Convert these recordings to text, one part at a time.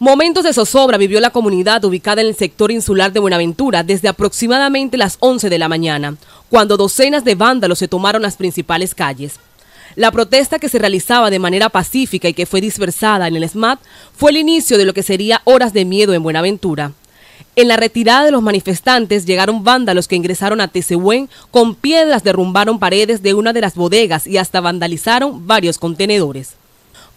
Momentos de zozobra vivió la comunidad ubicada en el sector insular de Buenaventura desde aproximadamente las 11 de la mañana, cuando docenas de vándalos se tomaron las principales calles. La protesta que se realizaba de manera pacífica y que fue dispersada en el SMAT fue el inicio de lo que sería horas de miedo en Buenaventura. En la retirada de los manifestantes llegaron vándalos que ingresaron a Tesehuén, con piedras derrumbaron paredes de una de las bodegas y hasta vandalizaron varios contenedores.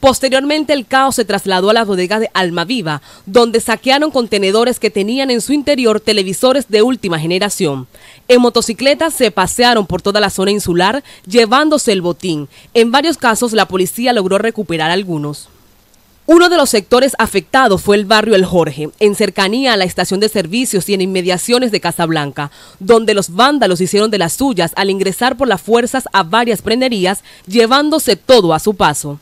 Posteriormente el caos se trasladó a la bodega de Almaviva, donde saquearon contenedores que tenían en su interior televisores de última generación. En motocicletas se pasearon por toda la zona insular llevándose el botín. En varios casos la policía logró recuperar algunos. Uno de los sectores afectados fue el barrio El Jorge, en cercanía a la estación de servicios y en inmediaciones de Casablanca, donde los vándalos hicieron de las suyas al ingresar por las fuerzas a varias prenderías, llevándose todo a su paso.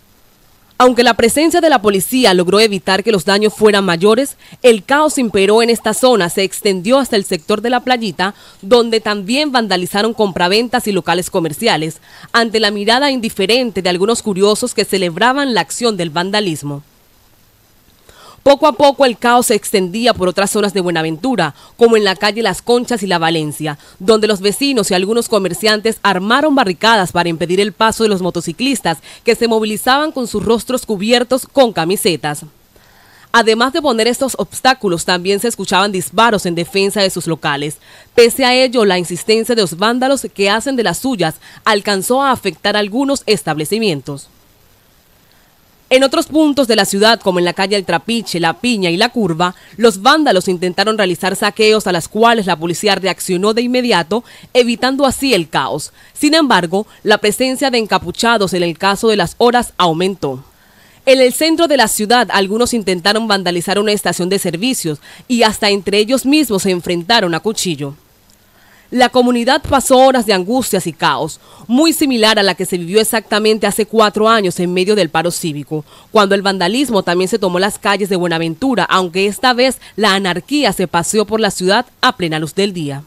Aunque la presencia de la policía logró evitar que los daños fueran mayores, el caos imperó en esta zona, se extendió hasta el sector de la playita, donde también vandalizaron compraventas y locales comerciales, ante la mirada indiferente de algunos curiosos que celebraban la acción del vandalismo. Poco a poco el caos se extendía por otras zonas de Buenaventura, como en la calle Las Conchas y La Valencia, donde los vecinos y algunos comerciantes armaron barricadas para impedir el paso de los motociclistas que se movilizaban con sus rostros cubiertos con camisetas. Además de poner estos obstáculos, también se escuchaban disparos en defensa de sus locales. Pese a ello, la insistencia de los vándalos que hacen de las suyas alcanzó a afectar algunos establecimientos. En otros puntos de la ciudad, como en la calle El Trapiche, La Piña y La Curva, los vándalos intentaron realizar saqueos a las cuales la policía reaccionó de inmediato, evitando así el caos. Sin embargo, la presencia de encapuchados en el caso de las horas aumentó. En el centro de la ciudad, algunos intentaron vandalizar una estación de servicios y hasta entre ellos mismos se enfrentaron a cuchillo. La comunidad pasó horas de angustias y caos, muy similar a la que se vivió exactamente hace cuatro años en medio del paro cívico, cuando el vandalismo también se tomó las calles de Buenaventura, aunque esta vez la anarquía se paseó por la ciudad a plena luz del día.